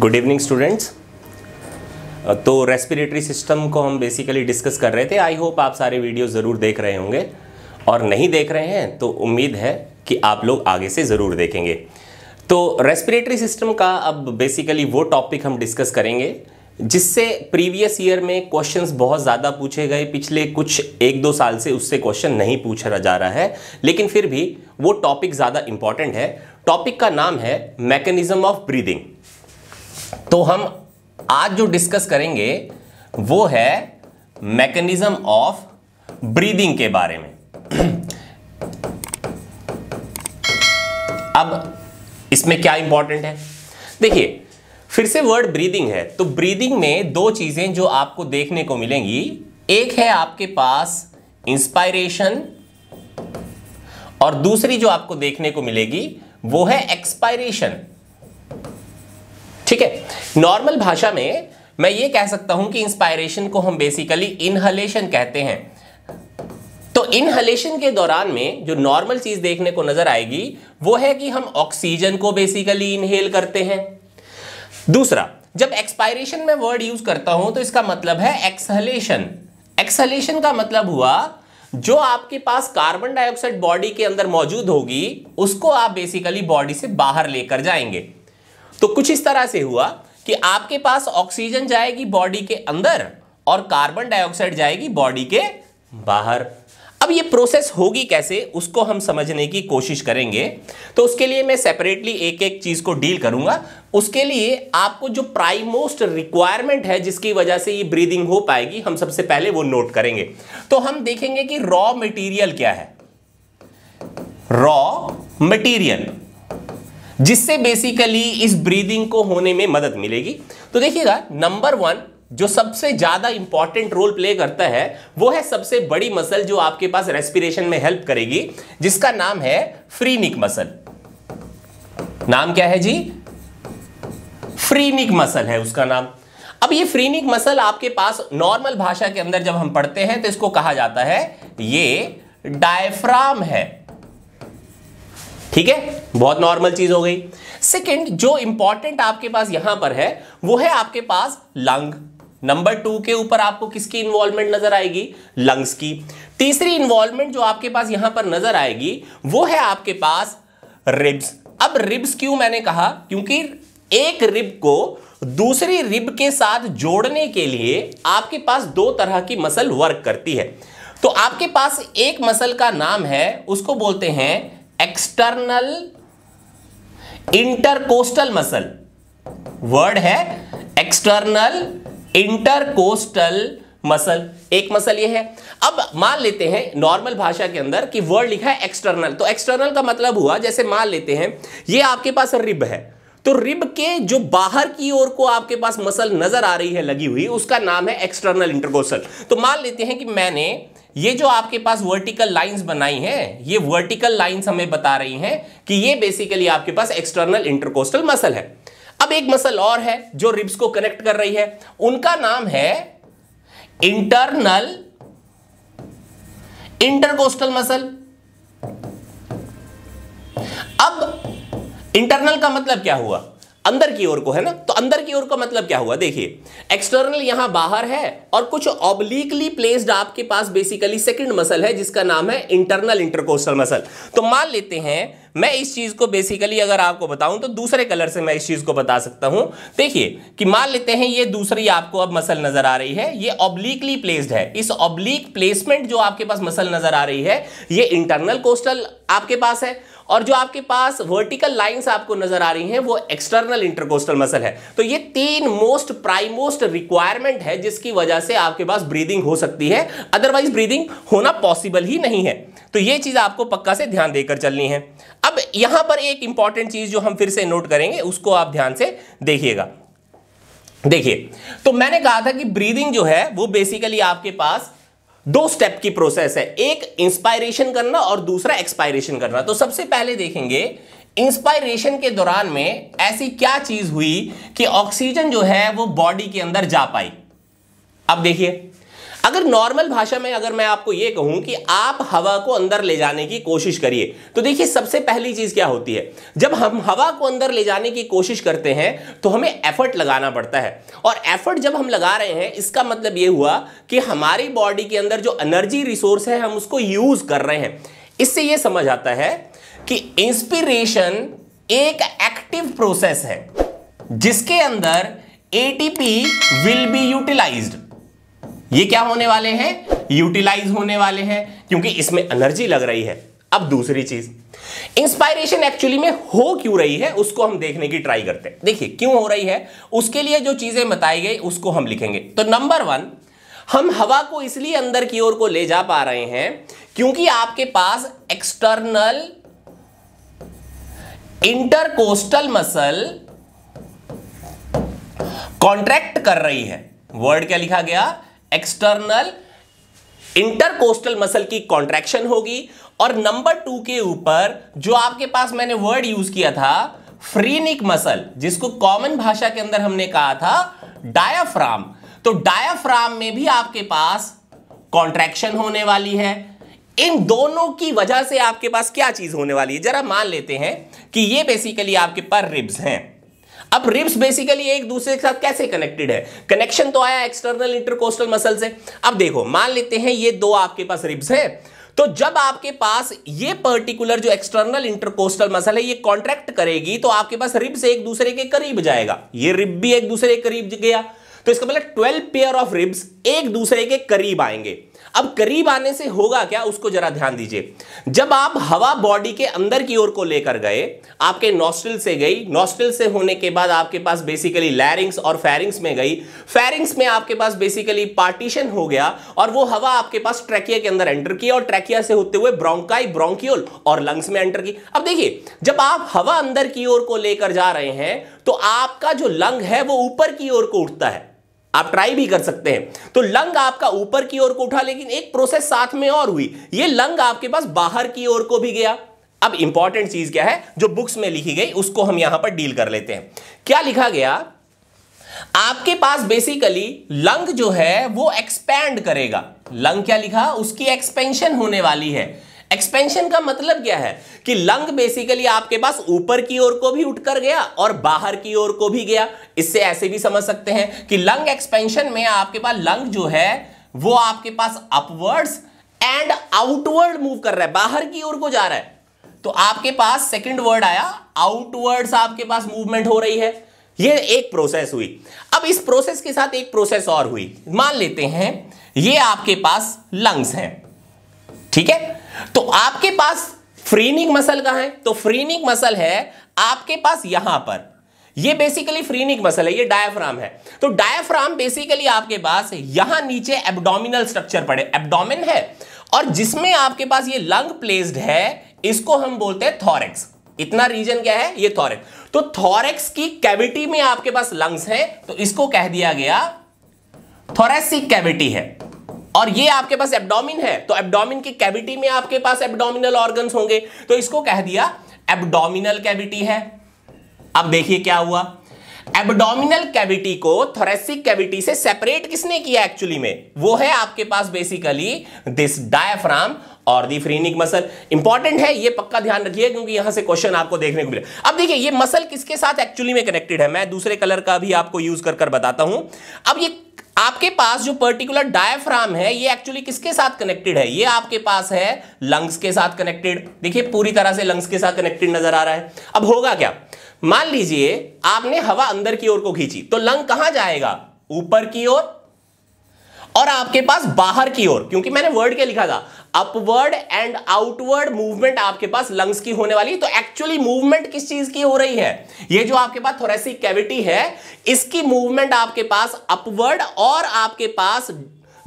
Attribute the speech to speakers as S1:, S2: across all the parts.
S1: good evening students तो respiratory system को हम बेसिकली डिस्कस कर रहे थे आई होप आप सारे वीडियो ज़रूर देख रहे होंगे और नहीं देख रहे हैं तो उम्मीद है कि आप लोग आगे से ज़रूर देखेंगे तो रेस्पिरेटरी सिस्टम का अब बेसिकली वो टॉपिक हम डिस्कस करेंगे जिससे प्रीवियस ईयर में क्वेश्चंस बहुत ज़्यादा पूछे गए पिछले कुछ एक दो साल से उससे क्वेश्चन नहीं पूछा जा रहा है लेकिन फिर भी वो टॉपिक ज़्यादा इम्पॉर्टेंट है टॉपिक का नाम है मैकेनिज्म ऑफ ब्रीदिंग तो हम आज जो डिस्कस करेंगे वो है मैकेनिज्म ऑफ ब्रीदिंग के बारे में अब इसमें क्या इंपॉर्टेंट है देखिए फिर से वर्ड ब्रीदिंग है तो ब्रीदिंग में दो चीज़ें जो आपको देखने को मिलेंगी एक है आपके पास इंस्पायरेशन और दूसरी जो आपको देखने को मिलेगी वो है एक्सपायरेशन ठीक है नॉर्मल भाषा में मैं ये कह सकता हूं कि इंस्पायरेशन को हम बेसिकली इनहलेशन कहते हैं तो इनहलेशन के दौरान में जो नॉर्मल चीज देखने को नजर आएगी वो है कि हम ऑक्सीजन को बेसिकली इनहेल करते हैं दूसरा जब एक्सपायरेशन में वर्ड यूज करता हूं तो इसका मतलब है एक्सहलेशन एक्सहलेशन का मतलब हुआ जो आपके पास कार्बन डाइऑक्साइड बॉडी के अंदर मौजूद होगी उसको आप बेसिकली बॉडी से बाहर लेकर जाएंगे तो कुछ इस तरह से हुआ कि आपके पास ऑक्सीजन जाएगी बॉडी के अंदर और कार्बन डाइऑक्साइड जाएगी बॉडी के बाहर अब ये प्रोसेस होगी कैसे उसको हम समझने की कोशिश करेंगे तो उसके लिए मैं सेपरेटली एक एक चीज को डील करूंगा उसके लिए आपको जो प्राइमोस्ट रिक्वायरमेंट है जिसकी वजह से ये ब्रीदिंग हो पाएगी हम सबसे पहले वो नोट करेंगे तो हम देखेंगे कि रॉ मटेरियल क्या है रॉ मटेरियल जिससे बेसिकली इस ब्रीदिंग को होने में मदद मिलेगी तो देखिएगा नंबर वन जो सबसे ज्यादा इंपॉर्टेंट रोल प्ले करता है वो है सबसे बड़ी मसल जो आपके पास रेस्पिरेशन में हेल्प करेगी जिसका नाम है फ्रीनिक मसल नाम क्या है जी फ्रीनिक मसल है उसका नाम अब ये फ्रीनिक मसल आपके पास नॉर्मल भाषा के अंदर जब हम पढ़ते हैं तो इसको कहा जाता है ये डायफ्राम है ठीक है बहुत नॉर्मल चीज हो गई सेकंड जो इंपॉर्टेंट आपके पास यहां पर है वो है आपके पास लंग नंबर टू के ऊपर आपको किसकी इन्वॉल्वमेंट नजर आएगी लंग्स की तीसरी इन्वॉल्वमेंट जो आपके पास यहां पर नजर आएगी वो है आपके पास रिब्स अब रिब्स क्यों मैंने कहा क्योंकि एक रिब को दूसरी रिब के साथ जोड़ने के लिए आपके पास दो तरह की मसल वर्क करती है तो आपके पास एक मसल का नाम है उसको बोलते हैं एक्सटर्नल इंटरकोस्टल मसल वर्ड है एक्सटर्नल इंटरकोस्टल मसल एक मसल ये है अब मान लेते हैं नॉर्मल भाषा के अंदर कि वर्ड लिखा है एक्सटर्नल तो एक्सटर्नल का मतलब हुआ जैसे मान लेते हैं ये आपके पास रिब है तो रिब के जो बाहर की ओर को आपके पास मसल नजर आ रही है लगी हुई उसका नाम है एक्सटर्नल इंटरकोसल तो मान लेते हैं कि मैंने ये जो आपके पास वर्टिकल लाइंस बनाई हैं ये वर्टिकल लाइंस हमें बता रही हैं कि ये बेसिकली आपके पास एक्सटर्नल इंटरकोस्टल मसल है अब एक मसल और है जो रिब्स को कनेक्ट कर रही है उनका नाम है इंटरनल इंटरकोस्टल मसल अब इंटरनल का मतलब क्या हुआ अंदर की ओर को है ना तो अंदर की ओर का मतलब क्या हुआ देखिए एक्सटर्नल यहां बाहर है और कुछ ऑब्लिकली प्लेस्ड आपके पास बेसिकली सेकंड मसल है जिसका नाम है इंटरनल इंटरकोस्टल मसल तो मान लेते हैं मैं इस चीज को बेसिकली अगर आपको बताऊं तो दूसरे कलर से मैं इस चीज को बता सकता हूं देखिए कि मान लेते हैं ये दूसरी आपको अब मसल नजर आ रही है ये ऑब्लिकली प्लेस्ड है इस ऑब्लिक प्लेसमेंट जो आपके पास मसल नजर आ रही है ये इंटरनल कोस्टल आपके पास है और जो आपके पास वर्टिकल लाइंस आपको नजर आ रही हैं वो एक्सटर्नल इंटरकोस्टल मसल है तो ये तीन मोस्ट प्राइमोस्ट रिक्वायरमेंट है जिसकी वजह से आपके पास ब्रीदिंग हो सकती है अदरवाइज ब्रीदिंग होना पॉसिबल ही नहीं है तो ये चीज आपको पक्का से ध्यान देकर चलनी है अब यहां पर एक इंपॉर्टेंट चीज जो हम फिर से नोट करेंगे उसको आप ध्यान से देखिएगा देखिए तो मैंने कहा था कि ब्रीदिंग जो है वो बेसिकली आपके पास दो स्टेप की प्रोसेस है एक इंस्पायरेशन करना और दूसरा एक्सपायरेशन करना तो सबसे पहले देखेंगे इंस्पायरेशन के दौरान में ऐसी क्या चीज हुई कि ऑक्सीजन जो है वो बॉडी के अंदर जा पाई अब देखिए अगर नॉर्मल भाषा में अगर मैं आपको यह कहूं कि आप हवा को अंदर ले जाने की कोशिश करिए तो देखिए सबसे पहली चीज क्या होती है जब हम हवा को अंदर ले जाने की कोशिश करते हैं तो हमें एफर्ट लगाना पड़ता है और एफर्ट जब हम लगा रहे हैं इसका मतलब यह हुआ कि हमारी बॉडी के अंदर जो एनर्जी रिसोर्स है हम उसको यूज कर रहे हैं इससे यह समझ आता है कि इंस्पिरेशन एक एक्टिव प्रोसेस है जिसके अंदर एटीपी विल बी यूटिलाइज्ड ये क्या होने वाले हैं यूटिलाइज होने वाले हैं क्योंकि इसमें एनर्जी लग रही है अब दूसरी चीज इंस्पायरेशन एक्चुअली में हो क्यों रही है उसको हम देखने की ट्राई करते हैं देखिए क्यों हो रही है उसके लिए जो चीजें बताई गई उसको हम लिखेंगे तो नंबर वन हम हवा को इसलिए अंदर की ओर को ले जा पा रहे हैं क्योंकि आपके पास एक्सटर्नल इंटरकोस्टल मसल कॉन्ट्रैक्ट कर रही है वर्ड क्या लिखा गया एक्सटर्नल इंटरकोस्टल मसल की कॉन्ट्रैक्शन होगी और नंबर टू के ऊपर जो आपके पास मैंने वर्ड यूज किया था फ्रीनिक मसल जिसको कॉमन भाषा के अंदर हमने कहा था डायाफ्राम तो डायाफ्राम में भी आपके पास कॉन्ट्रैक्शन होने वाली है इन दोनों की वजह से आपके पास क्या चीज होने वाली है जरा मान लेते हैं कि ये बेसिकली आपके पास रिब्स हैं अब रिब्स बेसिकली एक दूसरे के साथ कैसे कनेक्टेड है कनेक्शन तो आया एक्सटर्नल इंटरकोस्टल मसल से अब देखो मान लेते हैं ये दो आपके पास रिब्स है तो जब आपके पास ये पर्टिकुलर जो एक्सटर्नल इंटरकोस्टल मसल है ये कॉन्ट्रैक्ट करेगी तो आपके पास रिब्स एक दूसरे के करीब जाएगा ये रिब भी एक दूसरे के करीब गया तो इसका मतलब 12 पेयर ऑफ रिब्स एक दूसरे के करीब आएंगे अब करीब आने से होगा क्या उसको जरा ध्यान दीजिए जब आप हवा बॉडी के अंदर की ओर को लेकर गए आपके नॉस्ट्रिल से गई नॉस्ट्रिल से होने के बाद आपके पास बेसिकली लैरिंग्स और फेरिंग्स में गई फेरिंग्स में आपके पास बेसिकली पार्टीशन हो गया और वो हवा आपके पास ट्रैकिया के अंदर एंटर की और ट्रैकिया से होते हुए ब्रोंकाई ब्रोंकियोल और लंग्स में एंटर की अब देखिए जब आप हवा अंदर की ओर को लेकर जा रहे हैं तो आपका जो लंग है वो ऊपर की ओर को उठता है आप ट्राई भी कर सकते हैं तो लंग आपका ऊपर की ओर को उठा लेकिन एक प्रोसेस साथ में और हुई ये लंग आपके पास बाहर की ओर को भी गया अब इंपॉर्टेंट चीज क्या है जो बुक्स में लिखी गई उसको हम यहां पर डील कर लेते हैं क्या लिखा गया आपके पास बेसिकली लंग जो है वो एक्सपैंड करेगा लंग क्या लिखा उसकी एक्सपेंशन होने वाली है एक्सपेंशन का मतलब क्या है कि लंग बेसिकली आपके पास ऊपर की ओर को भी उठकर गया और बाहर की ओर को भी गया इससे ऐसे भी समझ सकते हैं कि लंग एक्सपेंशन में आपके पास लंग जो है वो आपके पास अपवर्ड्स एंड आउटवर्ड मूव कर रहा है बाहर की ओर को जा रहा है तो आपके पास सेकेंड वर्ड आया आउटवर्ड्स आपके पास मूवमेंट हो रही है ये एक प्रोसेस हुई अब इस प्रोसेस के साथ एक प्रोसेस और हुई मान लेते हैं ये आपके पास लंग्स हैं ठीक है तो आपके पास फ्रीनिक मसल का है तो फ्रीनिक मसल है आपके पास यहां पर ये बेसिकली फ्रीनिक मसल है ये डायफ्राम है तो डायफ्राम बेसिकली आपके पास यहां नीचे एब्डोमिनल स्ट्रक्चर पड़े एब्डोमिन है और जिसमें आपके पास ये लंग प्लेस्ड है इसको हम बोलते हैं थॉरेक्स इतना रीजन क्या है ये थॉरेक्स तो थॉरेक्स की कैविटी में आपके पास लंग्स हैं तो इसको कह दिया गया थोरेसिक कैविटी है और ये आपके पास एबडोमिन है तो एबडोमिन की कैविटी में आपके पास एबडोमिनल ऑर्गन होंगे तो इसको कह दिया एबडोमिनल कैविटी है अब देखिए क्या हुआ एबडोमिनल कैविटी को थोरेसिक कैविटी से सेपरेट किसने किया एक्चुअली में वो है आपके पास बेसिकली दिस डायफ्राम और दी फ्रीनिक मसल इंपॉर्टेंट है ये पक्का ध्यान रखिए क्योंकि यहां से क्वेश्चन आपको देखने को मिले अब देखिए ये मसल किसके साथ एक्चुअली में कनेक्टेड है मैं दूसरे कलर का भी आपको यूज कर कर बताता हूं अब ये आपके पास जो पर्टिकुलर डायफ्राम है ये एक्चुअली किसके साथ कनेक्टेड है ये आपके पास है लंग्स के साथ कनेक्टेड देखिए पूरी तरह से लंग्स के साथ कनेक्टेड नजर आ रहा है अब होगा क्या मान लीजिए आपने हवा अंदर की ओर को खींची तो लंग कहां जाएगा ऊपर की ओर और आपके पास बाहर की ओर क्योंकि मैंने वर्ड क्या लिखा था अपवर्ड एंड आउटवर्ड मूवमेंट आपके पास लंग्स की होने वाली है तो एक्चुअली मूवमेंट किस चीज की हो रही है ये जो आपके पास थोरेसिक कैविटी है इसकी मूवमेंट आपके पास अपवर्ड और आपके पास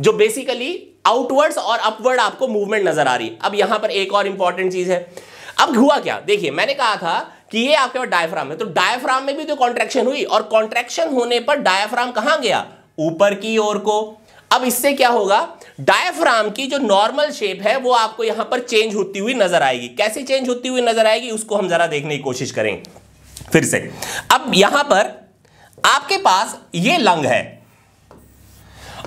S1: जो बेसिकली आउटवर्ड्स और अपवर्ड आपको मूवमेंट नजर आ रही है अब यहां पर एक और इंपॉर्टेंट चीज है अब हुआ क्या देखिए मैंने कहा था कि ये आपके पास डायफ्राम है तो डायफ्राम में भी तो कॉन्ट्रेक्शन हुई और कॉन्ट्रेक्शन होने पर डायफ्राम कहां गया ऊपर की ओर को अब इससे क्या होगा डायफ्राम की जो नॉर्मल शेप है वो आपको यहां पर चेंज होती हुई नजर आएगी कैसे चेंज होती हुई नजर आएगी उसको हम जरा देखने की कोशिश करें फिर से अब यहां पर आपके पास ये लंग है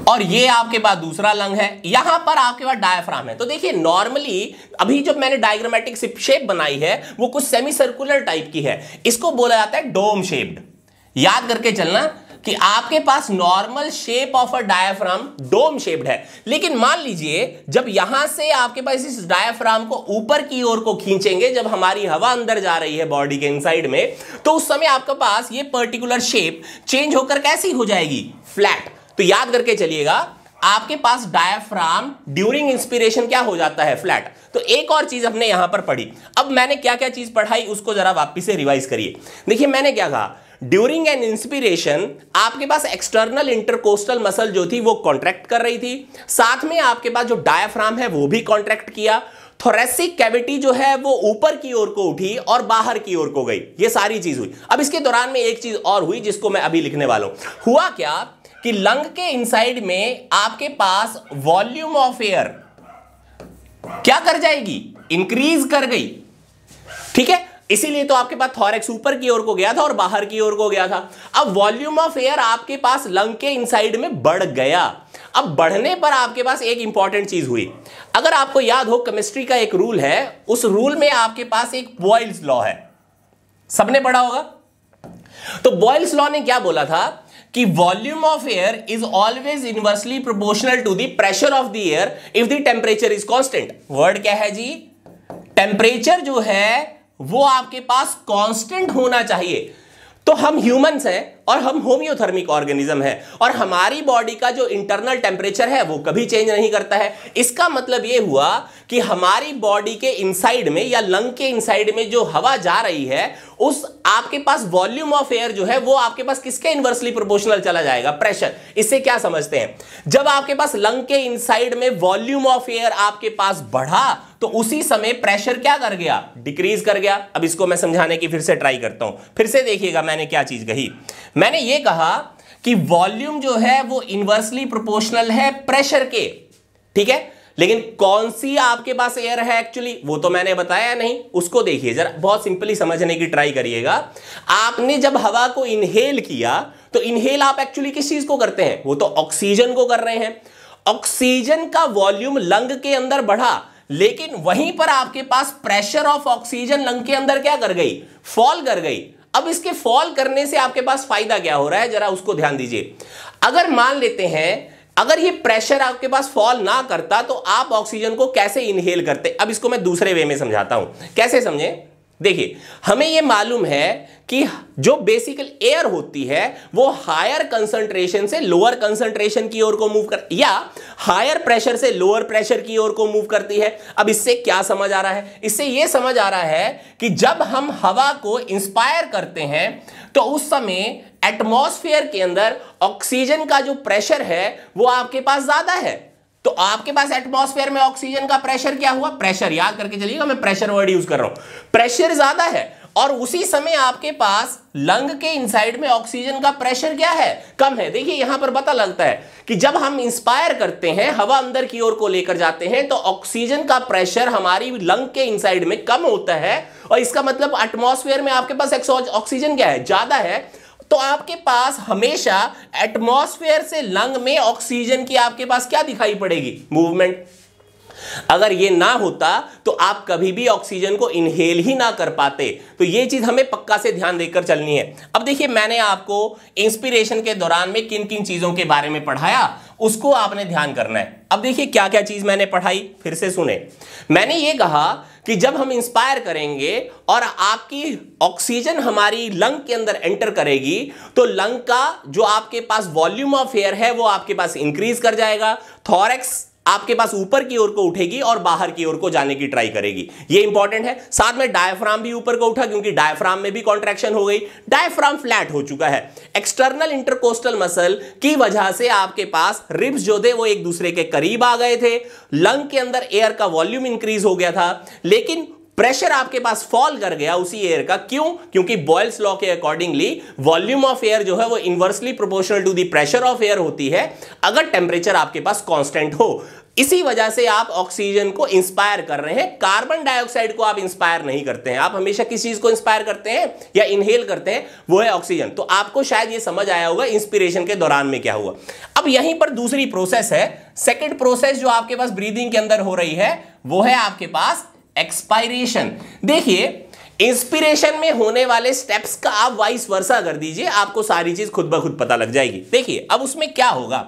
S1: और ये आपके पास दूसरा लंग है यहां पर आपके पास डायफ्राम है तो देखिए नॉर्मली अभी जब मैंने डायग्रामेटिक शेप बनाई है वो कुछ सेमी सर्कुलर टाइप की है इसको बोला जाता है डोम शेप्ड याद करके चलना कि आपके पास normal shape of a diaphragm dome shaped है लेकिन मान लीजिए जब यहां से आपके पास इस डायफ्राम को ऊपर की ओर को खींचेंगे जब हमारी हवा अंदर जा रही है बॉडी के इनसाइड में तो उस समय आपके पास ये पर्टिकुलर शेप चेंज होकर कैसी हो जाएगी फ्लैट तो याद करके चलिएगा आपके पास डायफ्राम ड्यूरिंग इंस्पिरेशन क्या हो जाता है फ्लैट तो एक और चीज हमने यहां पर पढ़ी अब मैंने क्या क्या चीज पढ़ाई उसको जरा वापिस से रिवाइज करिए देखिए मैंने क्या कहा ड्यूरिंग एन इंस्पिरेशन आपके पास एक्सटर्नल इंटरकोस्टल मसल जो थी वो कॉन्ट्रैक्ट कर रही थी साथ में आपके पास जो डायफ्राम है वो भी कॉन्ट्रैक्ट किया थोरेसिक कैविटी जो है वो ऊपर की ओर को उठी और बाहर की ओर को गई ये सारी चीज हुई अब इसके दौरान में एक चीज और हुई जिसको मैं अभी लिखने वाला हूं हुआ क्या कि लंग के इनसाइड में आपके पास वॉल्यूम ऑफ एयर क्या कर जाएगी इंक्रीज कर गई ठीक है इसीलिए तो आपके पास थॉरेक्स ऊपर की ओर को गया था और बाहर की ओर को गया था अब वॉल्यूम ऑफ एयर आपके पास लंग के इनसाइड में बढ़ गया अब बढ़ने पर आपके पास एक इंपॉर्टेंट चीज हुई अगर आपको याद हो केमिस्ट्री का एक रूल है उस रूल में आपके पास एक बॉयल्स लॉ है सबने पढ़ा होगा तो बॉयल्स लॉ ने क्या बोला था कि volume of air is always inversely proportional to the pressure of the air if the temperature is constant word क्या है जी टेम्परेचर जो है वो आपके पास कांस्टेंट होना चाहिए तो हम ह्यूमंस हैं और हम होम्योथर्मिक ऑर्गेनिज्म है और हमारी बॉडी का जो इंटरनल टेम्परेचर है वो कभी चेंज नहीं करता है इसका मतलब ये हुआ कि हमारी बॉडी के इनसाइड में या लंग के इनसाइड में जो हवा जा रही है उस आपके पास वॉल्यूम ऑफ एयर जो है वो आपके पास किसके इनवर्सली प्रोपोर्शनल चला जाएगा प्रेशर इससे क्या समझते हैं जब आपके पास लंग के इनसाइड में वॉल्यूम ऑफ एयर आपके पास बढ़ा तो उसी समय प्रेशर क्या कर गया डिक्रीज कर गया अब इसको मैं समझाने की फिर से ट्राई करता हूं फिर से देखिएगा मैंने क्या चीज कही मैंने ये कहा कि वॉल्यूम जो है वो इन्वर्सली प्रोपोर्शनल है प्रेशर के ठीक है लेकिन कौन सी आपके पास एयर है एक्चुअली वो तो मैंने बताया नहीं उसको देखिए जरा बहुत सिंपली समझने की ट्राई करिएगा आपने जब हवा को इनहेल किया तो इनहेल आप एक्चुअली किस चीज को करते हैं वो तो ऑक्सीजन को कर रहे हैं ऑक्सीजन का वॉल्यूम लंग के अंदर बढ़ा लेकिन वहीं पर आपके पास प्रेशर ऑफ ऑक्सीजन लंग के अंदर क्या कर गई फॉल कर गई अब इसके फॉल करने से आपके पास फायदा क्या हो रहा है जरा उसको ध्यान दीजिए अगर मान लेते हैं अगर ये प्रेशर आपके पास फॉल ना करता तो आप ऑक्सीजन को कैसे इनहेल करते अब इसको मैं दूसरे वे में समझाता हूं कैसे समझें देखिए हमें यह मालूम है कि जो बेसिकल एयर होती है वो हायर कंसंट्रेशन से लोअर कंसंट्रेशन की ओर को मूव कर या हायर प्रेशर से लोअर प्रेशर की ओर को मूव करती है अब इससे क्या समझ आ रहा है इससे यह समझ आ रहा है कि जब हम हवा को इंस्पायर करते हैं तो उस समय एटमॉस्फेयर के अंदर ऑक्सीजन का जो प्रेशर है वो आपके पास ज्यादा है तो आपके पास एटमॉस्फेयर में ऑक्सीजन का प्रेशर क्या हुआ प्रेशर याद करके चलिएगा मैं प्रेशर वर्ड यूज कर रहा हूं प्रेशर ज्यादा है और उसी समय आपके पास लंग के इनसाइड में ऑक्सीजन का प्रेशर क्या है कम है देखिए यहां पर पता लगता है कि जब हम इंस्पायर करते हैं हवा अंदर की ओर को लेकर जाते हैं तो ऑक्सीजन का प्रेशर हमारी लंग के इनसाइड में कम होता है और इसका मतलब एटमॉस्फेयर में आपके पास ऑक्सीजन क्या है ज्यादा है तो आपके पास हमेशा एटमॉस्फेयर से लंग में ऑक्सीजन की आपके पास क्या दिखाई पड़ेगी मूवमेंट अगर ये ना होता तो आप कभी भी ऑक्सीजन को इनहेल ही ना कर पाते तो ये चीज़ हमें पक्का से ध्यान देकर चलनी है अब देखिए मैंने आपको इंस्पिरेशन के दौरान में किन किन चीज़ों के बारे में पढ़ाया उसको आपने ध्यान करना है अब देखिए क्या क्या चीज मैंने पढ़ाई फिर से सुने मैंने ये कहा कि जब हम इंस्पायर करेंगे और आपकी ऑक्सीजन हमारी लंग के अंदर एंटर करेगी तो लंग का जो आपके पास वॉल्यूम ऑफ एयर है वो आपके पास इंक्रीज कर जाएगा थॉरेक्स आपके पास ऊपर की ओर को उठेगी और बाहर की ओर को जाने की ट्राई करेगी ये इंपॉर्टेंट है साथ में डायफ्राम भी ऊपर को उठा क्योंकि डायफ्राम में भी कॉन्ट्रेक्शन हो गई डायफ्राम फ्लैट हो चुका है एक्सटर्नल इंटरकोस्टल मसल की वजह से आपके पास रिब्स जो थे वो एक दूसरे के करीब आ गए थे लंग के अंदर एयर का वॉल्यूम इंक्रीज हो गया था लेकिन प्रेशर आपके पास फॉल कर गया उसी एयर का क्यों क्योंकि बॉयल्स लॉ के अकॉर्डिंगली वॉल्यूम ऑफ एयर जो है वो inversely proportional to the pressure of air होती है अगर टेम्परेचर आपके पास कांस्टेंट हो इसी वजह से आप ऑक्सीजन को इंस्पायर कर रहे हैं कार्बन डाइऑक्साइड को आप इंस्पायर नहीं करते हैं आप हमेशा किस चीज को इंस्पायर करते हैं या इनहेल करते हैं वो है ऑक्सीजन तो आपको शायद ये समझ आया होगा इंस्पिरेशन के दौरान में क्या हुआ अब यहीं पर दूसरी प्रोसेस है सेकेंड प्रोसेस जो आपके पास ब्रीदिंग के अंदर हो रही है वो है आपके पास एक्सपायरेशन देखिए इंस्पिरेशन में होने वाले स्टेप्स का आप वाइस वर्षा कर दीजिए आपको सारी चीज खुद ब खुद पता लग जाएगी देखिए अब उसमें क्या होगा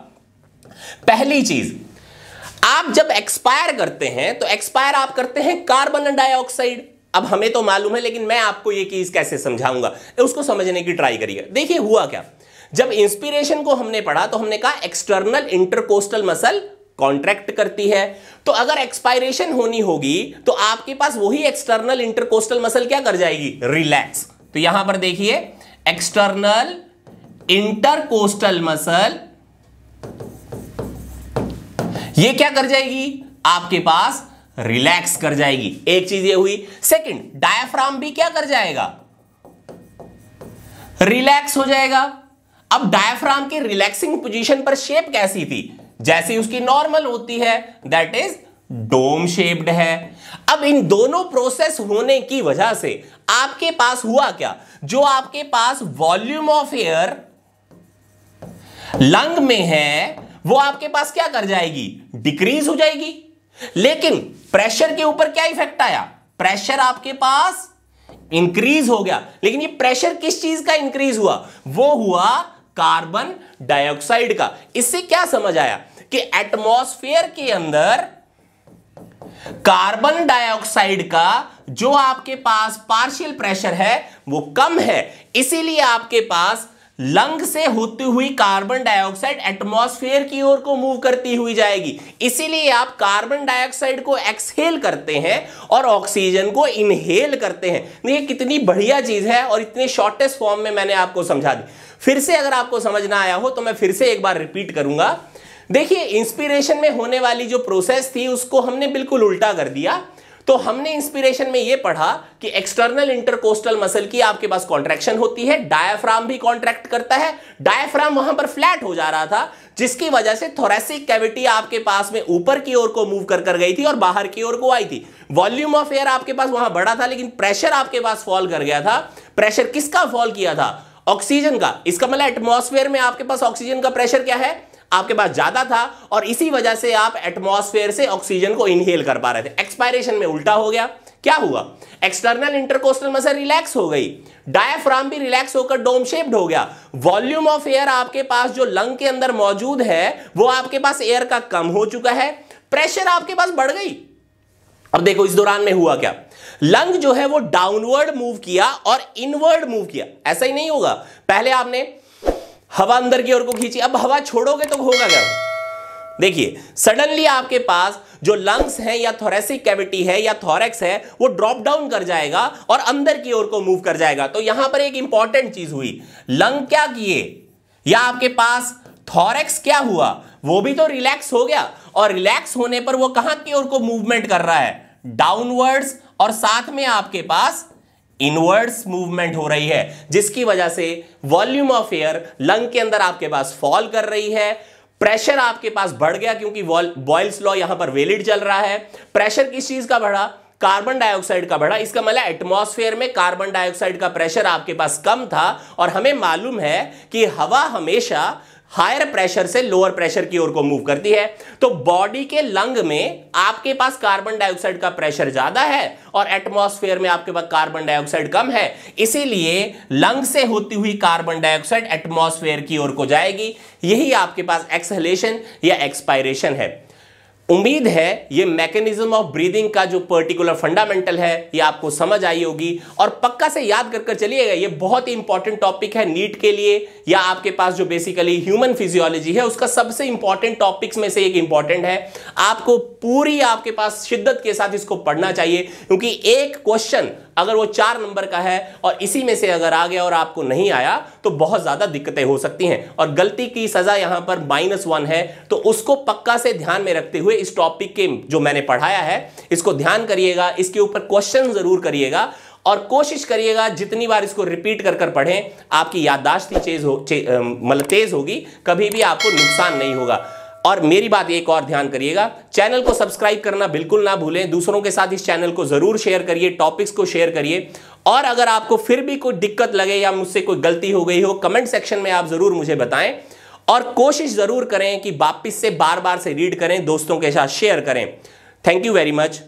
S1: पहली चीज आप जब एक्सपायर करते हैं तो एक्सपायर आप करते हैं कार्बन डाइऑक्साइड अब हमें तो मालूम है लेकिन मैं आपको यह चीज कैसे समझाऊंगा उसको समझने की ट्राई करिए देखिए हुआ क्या जब इंस्पिरेशन को हमने पढ़ा तो हमने कहा एक्सटर्नल इंटरकोस्टल मसल कॉन्ट्रैक्ट करती है तो अगर एक्सपायरेशन होनी होगी तो आपके पास वही एक्सटर्नल इंटरकोस्टल मसल क्या कर जाएगी रिलैक्स तो यहां पर देखिए एक्सटर्नल इंटरकोस्टल मसल ये क्या कर जाएगी आपके पास रिलैक्स कर जाएगी एक चीज ये हुई सेकंड डायफ्राम भी क्या कर जाएगा रिलैक्स हो जाएगा अब डायफ्राम की रिलैक्सिंग पोजीशन पर शेप कैसी थी जैसी उसकी नॉर्मल होती है दैट इज डोम शेप्ड है अब इन दोनों प्रोसेस होने की वजह से आपके पास हुआ क्या जो आपके पास वॉल्यूम ऑफ एयर लंग में है वो आपके पास क्या कर जाएगी डिक्रीज हो जाएगी लेकिन प्रेशर के ऊपर क्या इफेक्ट आया प्रेशर आपके पास इंक्रीज हो गया लेकिन ये प्रेशर किस चीज का इंक्रीज हुआ वो हुआ कार्बन डाइऑक्साइड का इससे क्या समझ आया कि एटमॉस्फेयर के अंदर कार्बन डाइऑक्साइड का जो आपके पास पार्शियल प्रेशर है वो कम है इसीलिए आपके पास लंग से होती हुई कार्बन डाइऑक्साइड एटमॉस्फेयर की ओर को मूव करती हुई जाएगी इसीलिए आप कार्बन डाइऑक्साइड को एक्सहेल करते हैं और ऑक्सीजन को इनहेल करते हैं ये कितनी बढ़िया चीज है और इतने शॉर्टेस्ट फॉर्म में मैंने आपको समझा दी फिर से अगर आपको समझना आया हो तो मैं फिर से एक बार रिपीट करूंगा देखिए इंस्पिरेशन में होने वाली जो प्रोसेस थी उसको हमने बिल्कुल उल्टा कर दिया तो हमने इंस्पिरेशन में यह पढ़ा कि एक्सटर्नल इंटरकोस्टल मसल की आपके पास कॉन्ट्रैक्शन होती है डायफ्राम भी कॉन्ट्रैक्ट करता है डायफ्राम वहां पर फ्लैट हो जा रहा था जिसकी वजह से थोरेसिक कैविटी आपके पास में ऊपर की ओर को मूव कर कर गई थी और बाहर की ओर को आई थी वॉल्यूम ऑफ एयर आपके पास वहां बढ़ा था लेकिन प्रेशर आपके पास फॉल कर गया था प्रेशर किसका फॉल किया था ऑक्सीजन का इसका मतलब एटमोसफेयर में आपके पास ऑक्सीजन का प्रेशर क्या है आपके पास ज़्यादा था और इसी वजह से आप एटमोसफेयर से ऑक्सीजन को इनहेल कर पा रहे थे एक्सपायरेशन में उल्टा हो गया क्या हुआ एक्सटर्नल इंटरकोस्टल मसल रिलैक्स हो गई डायफ्राम भी रिलैक्स होकर डोम शेप्ड हो गया वॉल्यूम ऑफ एयर आपके पास जो लंग के अंदर मौजूद है वो आपके पास एयर का कम हो चुका है प्रेशर आपके पास बढ़ गई अब देखो इस दौरान में हुआ क्या लंग जो है वो डाउनवर्ड मूव किया और इनवर्ड मूव किया ऐसा ही नहीं होगा पहले आपने हवा अंदर की ओर को खींची अब हवा छोड़ोगे तो होगा क्या देखिए सडनली आपके पास जो लंग्स हैं या थोरेसिक कैविटी है या थोरेक्स है वो ड्रॉप डाउन कर जाएगा और अंदर की ओर को मूव कर जाएगा तो यहां पर एक इंपॉर्टेंट चीज हुई लंग क्या किए या आपके पास थॉरेक्स क्या हुआ वो भी तो रिलैक्स हो गया और रिलैक्स होने पर वो कहां की ओर को मूवमेंट कर रहा है डाउनवर्ड्स और साथ में आपके पास इनवर्ड्स मूवमेंट हो रही है जिसकी वजह से वॉल्यूम ऑफ एयर लंग के अंदर आपके पास फॉल कर रही है प्रेशर आपके पास बढ़ गया क्योंकि बॉयल्स लॉ यहां पर वेलिड चल रहा है प्रेशर किस चीज का बढ़ा कार्बन डाइऑक्साइड का बढ़ा इसका मतलब एटमॉस्फेयर में कार्बन डाइऑक्साइड का प्रेशर आपके पास कम था और हमें मालूम है कि हवा हमेशा हायर प्रेशर से लोअर प्रेशर की ओर को मूव करती है तो बॉडी के लंग में आपके पास कार्बन डाइऑक्साइड का प्रेशर ज्यादा है और एटमॉस्फेयर में आपके पास कार्बन डाइऑक्साइड कम है इसीलिए लंग से होती हुई कार्बन डाइऑक्साइड एटमॉस्फेयर की ओर को जाएगी यही आपके पास एक्सहलेशन या एक्सपायरेशन है उम्मीद है ये मैकेनिज्म ऑफ ब्रीदिंग का जो पर्टिकुलर फंडामेंटल है ये आपको समझ आई होगी और पक्का से याद कर कर चलिएगा ये बहुत ही इंपॉर्टेंट टॉपिक है नीट के लिए या आपके पास जो बेसिकली ह्यूमन फिजियोलॉजी है उसका सबसे इंपॉर्टेंट टॉपिक्स में से एक इंपॉर्टेंट है आपको पूरी आपके पास शिद्दत के साथ इसको पढ़ना चाहिए क्योंकि एक क्वेश्चन अगर वो चार नंबर का है और इसी में से अगर आ गया और आपको नहीं आया तो बहुत ज़्यादा दिक्कतें हो सकती हैं और गलती की सज़ा यहां पर माइनस वन है तो उसको पक्का से ध्यान में रखते हुए इस टॉपिक के जो मैंने पढ़ाया है इसको ध्यान करिएगा इसके ऊपर क्वेश्चन ज़रूर करिएगा और कोशिश करिएगा जितनी बार इसको रिपीट कर कर पढ़ें आपकी याददाश्त चेज हो मतलब तेज होगी कभी भी आपको नुकसान नहीं होगा और मेरी बात एक और ध्यान करिएगा चैनल को सब्सक्राइब करना बिल्कुल ना भूलें दूसरों के साथ इस चैनल को जरूर शेयर करिए टॉपिक्स को शेयर करिए और अगर आपको फिर भी कोई दिक्कत लगे या मुझसे कोई गलती हो गई हो कमेंट सेक्शन में आप जरूर मुझे बताएं और कोशिश जरूर करें कि वापिस से बार बार से रीड करें दोस्तों के साथ शेयर करें थैंक यू वेरी मच